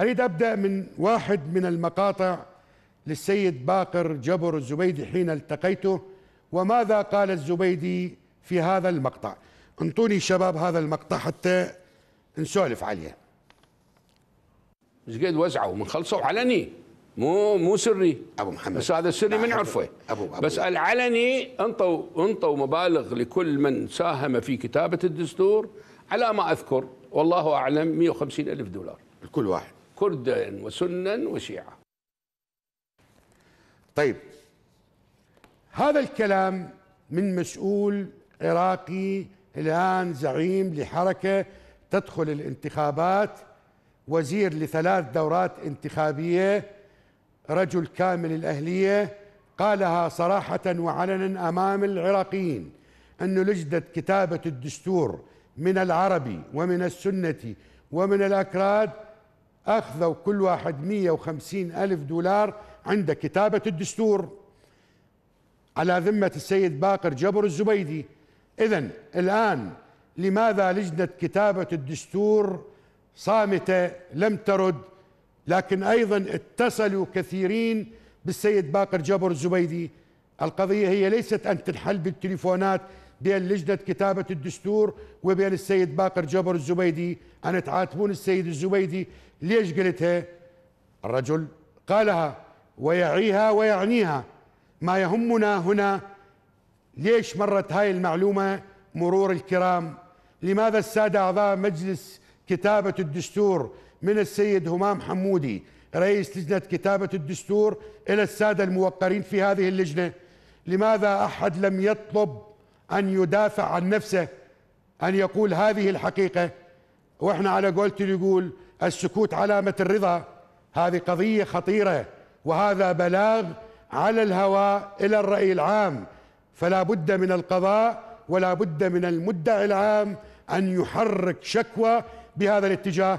أريد أبدأ من واحد من المقاطع للسيد باقر جبر الزبيدي حين التقيته وماذا قال الزبيدي في هذا المقطع انطوني شباب هذا المقطع حتى نسولف عليه مش قد وزعه من خلصه علني مو مو سري ابو محمد بس هذا سري من عرفه أبو أبو بس العلني انطوا انطوا مبالغ لكل من ساهم في كتابه الدستور على ما اذكر والله اعلم 150 الف دولار لكل واحد كردا وسنا وشيعة طيب هذا الكلام من مسؤول عراقي الآن زعيم لحركة تدخل الانتخابات وزير لثلاث دورات انتخابية رجل كامل الأهلية قالها صراحة وعلنا أمام العراقيين أن لجنة كتابة الدستور من العربي ومن السنة ومن الأكراد أخذوا كل واحد 150 ألف دولار عند كتابة الدستور على ذمة السيد باقر جبر الزبيدي إذا الآن لماذا لجنة كتابة الدستور صامتة لم ترد لكن أيضا اتصلوا كثيرين بالسيد باقر جبر الزبيدي القضية هي ليست أن تنحل بالتليفونات بين لجنة كتابة الدستور وبين السيد باقر جبر الزبيدي أن تعاتبون السيد الزبيدي ليش قلتها الرجل قالها ويعيها ويعنيها ما يهمنا هنا ليش مرت هاي المعلومة مرور الكرام لماذا السادة أعضاء مجلس كتابة الدستور من السيد همام حمودي رئيس لجنة كتابة الدستور إلى السادة الموقرين في هذه اللجنة لماذا أحد لم يطلب أن يدافع عن نفسه أن يقول هذه الحقيقة وإحنا على قولتي يقول السكوت علامة الرضا هذه قضية خطيرة وهذا بلاغ على الهواء إلى الرأي العام فلا بد من القضاء ولا بد من المدعي العام أن يحرك شكوى بهذا الاتجاه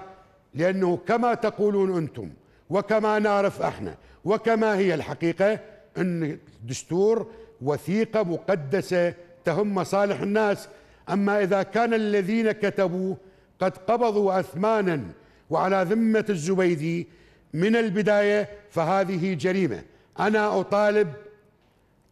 لأنه كما تقولون أنتم وكما نعرف احنا وكما هي الحقيقه ان الدستور وثيقه مقدسه تهم مصالح الناس أما إذا كان الذين كتبوا قد قبضوا أثمانا وعلى ذمة الزبيدي من البداية فهذه جريمة أنا أطالب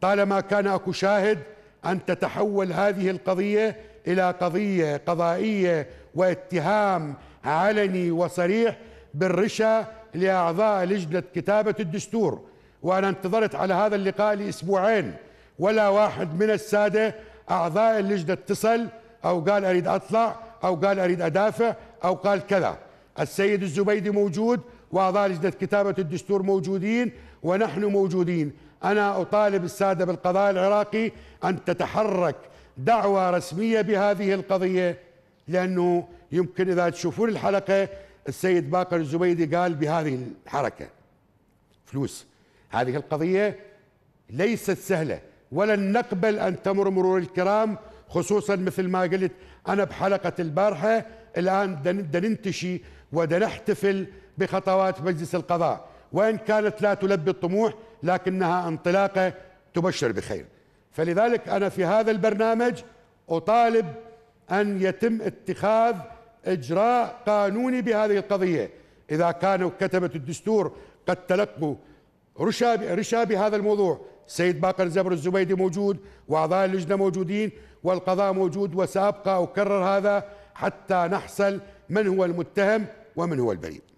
طالما كان أكو شاهد أن تتحول هذه القضية إلى قضية قضائية واتهام علني وصريح بالرشا لأعضاء لجنة كتابة الدستور وأنا انتظرت على هذا اللقاء لأسبوعين ولا واحد من السادة أعضاء اللجنة اتصل أو قال أريد أطلع أو قال أريد أدافع أو قال كذا السيد الزبيدي موجود وأعضاء لجنة كتابة الدستور موجودين ونحن موجودين أنا أطالب السادة بالقضاء العراقي أن تتحرك دعوة رسمية بهذه القضية لأنه يمكن إذا تشوفون الحلقة السيد باقر الزبيدي قال بهذه الحركة فلوس هذه القضية ليست سهلة ولن نقبل أن تمر مرور الكرام خصوصا مثل ما قلت أنا بحلقة البارحة الآن بدنا ننتشي وبدنا نحتفل بخطوات مجلس القضاء وإن كانت لا تلبي الطموح لكنها انطلاقة تبشر بخير فلذلك أنا في هذا البرنامج أطالب أن يتم اتخاذ إجراء قانوني بهذه القضية إذا كانوا كتبة الدستور قد تلقوا رشا بهذا الموضوع السيد باقر زبر الزبيدي موجود واعضاء اللجنه موجودين والقضاء موجود وسابقى اكرر هذا حتى نحصل من هو المتهم ومن هو البريء